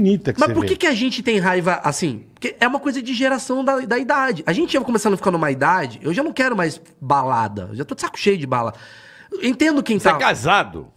bonita que Mas você por que, vê. que a gente tem raiva assim? Porque é uma coisa de geração da, da idade. A gente ia começando a ficar numa idade, eu já não quero mais balada. Eu já tô de saco cheio de bala. Entendo quem Você é tá. é casado?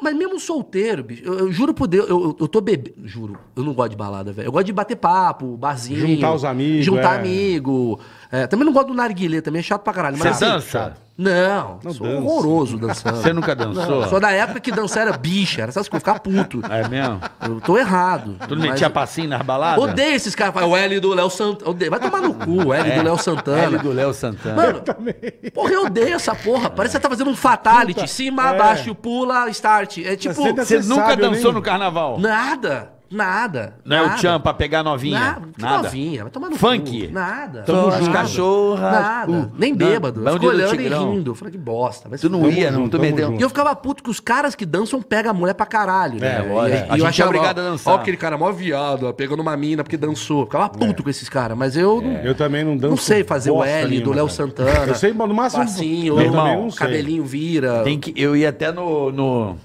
mas mesmo solteiro, bicho, eu, eu juro por Deus, eu, eu, tô bebendo. Juro, eu não gosto de balada, velho. Eu gosto de bater papo, barzinho. Juntar os amigos. Juntar é. amigo. É, também não gosto do narguilé, também é chato pra caralho. Você assim, dança? Não, não sou dança. horroroso dançando. Você nunca dançou? Não, sou da época que dançar era bicha, era essas coisas, ficar puto. É mesmo? Eu tô errado. Tu não metia passinho nas baladas? Odeio esses caras. O L do Léo Santana. Odeio. Vai tomar no cu, o L é. do Léo Santana. L do Léo Santana. Mano, eu também. porra, eu odeio essa porra. Parece que você tá fazendo um fatality. Puta. Cima, é. baixo, pula, start. É tipo, você, tá você nunca dançou no carnaval? Nada. Nada. Não nada. é o tchan pra pegar novinha? Na, nada. novinha? Vai tomar no Funk? Cu. Nada. Tamo junto. Cachorra. Nada. Uh, nem bêbado. Não, eu olhando e rindo. Eu falei que bosta. Mas tu não ia, não? Tu meteu. E eu ficava puto que os caras que dançam pegam a mulher pra caralho, é, né? É, olha. E, é. e eu achava, é obrigado a dançar. Ó, aquele cara mó viado, ó, pegando uma mina porque dançou. Ficava é. puto é. com esses caras, mas eu... Não, eu também não danço. Não sei fazer o L do Léo Santana. Eu sei, no máximo... assim Passinho, cabelinho vira. eu ia até no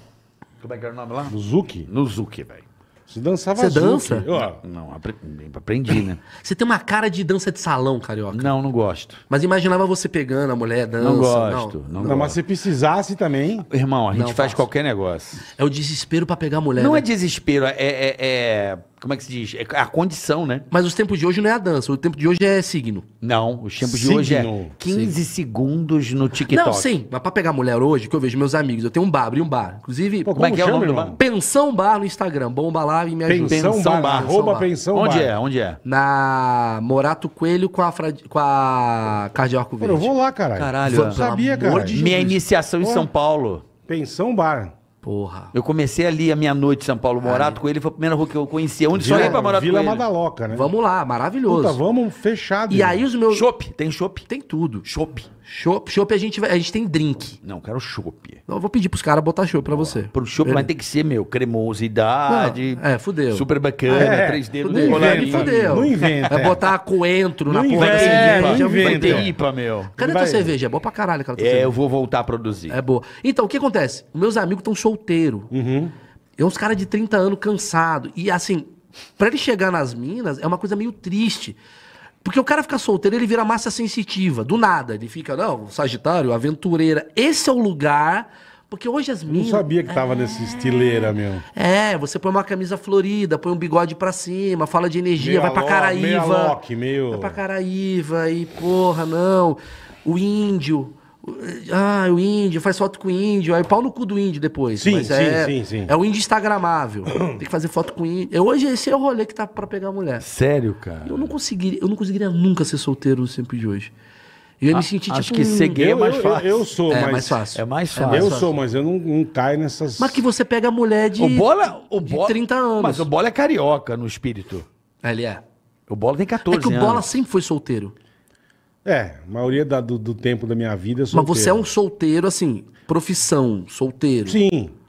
como é que era o nome lá? No Zuki? No velho. Você dançava Você dança? Ah. Não, aprendi, né? Você tem uma cara de dança de salão, carioca. Não, não gosto. Mas imaginava você pegando a mulher, dança. Não gosto. Não, não, não mas se precisasse também. Irmão, a gente não, faz faço. qualquer negócio. É o desespero para pegar a mulher. Não né? é desespero, é, é, é como é que se diz? É a condição, né? Mas os tempos de hoje não é a dança, o tempo de hoje é signo. Não, os tempos de hoje é Signo. 15 segundos no TikTok. Não, sim, mas pra pegar mulher hoje, que eu vejo meus amigos, eu tenho um bar, abri um bar. Inclusive, Pô, como é que é o nome do bar? Pensão Bar no Instagram. Bomba lá e me ajuda. Pensão, Pensão bar, Bar. arroba pensão Onde bar. é? Onde é? Na Morato Coelho com a, Fra... com a Cardiorco eu vou lá, caralho. Caralho, Não sabia, cara. Minha iniciação em São Paulo. Pensão bar. Porra. Eu comecei ali a minha noite em São Paulo, Morato Ai. com ele, foi a primeira rua que eu conhecia, onde Vila, só ia pra Morato Vila com ele. Madaloca, né? Vamos lá, maravilhoso. Puta, vamos fechado. E aí os meus... Chope, tem chope? Tem tudo. Chope. Chopp, chopp a gente a gente tem drink. Não, quero chopp. Não, eu vou pedir pros caras botar chopp pra você. Pro chopp vai ter que ser, meu, cremosidade. Não, é, fudeu. Super bacana, é, 3D. Fudeu, não inventa, fudeu. Não inventa. botar coentro não na porra é, cerveja. Não inventa. Vai ter IPA, meu. Cadê vai... tua cerveja? É boa pra caralho aquela é, cerveja. É, eu vou voltar a produzir. É boa. Então, o que acontece? Meus amigos estão solteiros. Uhum. É uns caras de 30 anos cansado E assim, pra ele chegar nas minas é uma coisa meio triste. Porque o cara fica solteiro, ele vira massa sensitiva, do nada. Ele fica, não, Sagitário, aventureira. Esse é o lugar. Porque hoje as Eu Não sabia que tava é... nesse estileira, meu. É, você põe uma camisa florida, põe um bigode pra cima, fala de energia, vai pra alo... Caraíva. Meio rock meio... Vai pra Caraíva e, porra, não. O índio. Ah, o índio, faz foto com o índio. Aí pau no cu do índio depois. Sim, sim, é, sim, sim. É o índio instagramável. Tem que fazer foto com o índio. Hoje esse é o rolê que tá pra pegar mulher. Sério, cara? Eu não conseguiria, eu não conseguiria nunca ser solteiro no tempo de hoje. Eu ia me ah, sentir acho tipo. Acho que ser gay é mais fácil. Eu, eu, eu sou, é, mas. Mais fácil. É mais é fácil. eu sou, mas eu não, não caio nessas. Mas que você pega a mulher de. O bola, o bola, de 30 anos. Mas o bola é carioca no espírito. Ele é. O bola tem 14 anos. É que o bola sempre foi solteiro. É, a maioria da, do, do, tempo da minha vida é solteiro. Mas você é um solteiro, assim, profissão, solteiro. Sim,